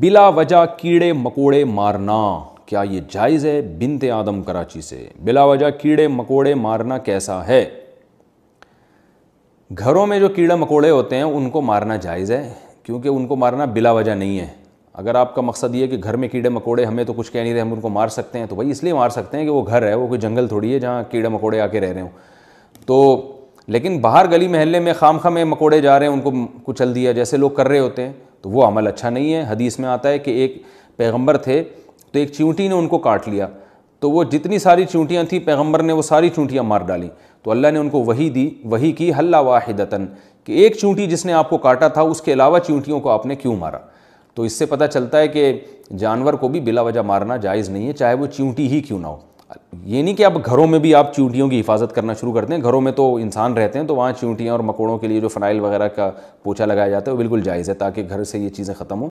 बिला वजह कीड़े मकोड़े मारना क्या ये जायज़ है बिनते आदम कराची से बिला वजह कीड़े मकोड़े मारना कैसा है घरों में जो कीड़े मकोड़े होते हैं उनको मारना जायज़ है क्योंकि उनको मारना बिला वजह नहीं है अगर आपका मकसद ये है कि घर में कीड़े मकोड़े हमें तो कुछ कह नहीं रहे हम उनको मार सकते हैं तो भाई इसलिए मार सकते हैं कि वो घर है वो कोई जंगल थोड़ी है जहाँ कीड़े मकोड़े आके रह रहे हों तो लेकिन बाहर गली महल्ले में खाम खाम में मकोड़े जा रहे हैं उनको कुचल दिया जैसे लोग कर रहे होते हैं तो वो अमल अच्छा नहीं है हदीस में आता है कि एक पैगम्बर थे तो एक चींटी ने उनको काट लिया तो वो जितनी सारी चूंटियाँ थी पैगम्बर ने वो सारी चूंटियाँ मार डाली तो अल्लाह ने उनको वही दी वही की हल्ला वाहिदतन कि एक चूंटी जिसने आपको काटा था उसके अलावा चूंटियों को आपने क्यों मारा तो इससे पता चलता है कि जानवर को भी बिला वजह मारना जायज़ नहीं है चाहे वो चूंटी ही क्यों ना हो ये नहीं कि आप घरों में भी आप चींटियों की हिफाजत करना शुरू करते हैं घरों में तो इंसान रहते हैं तो वहाँ चींटियाँ और मकोड़ों के लिए जो फ़नाइल वगैरह का पोछा लगाया जाता है वो बिल्कुल जायज़ है ताकि घर से ये चीज़ें ख़त्म हों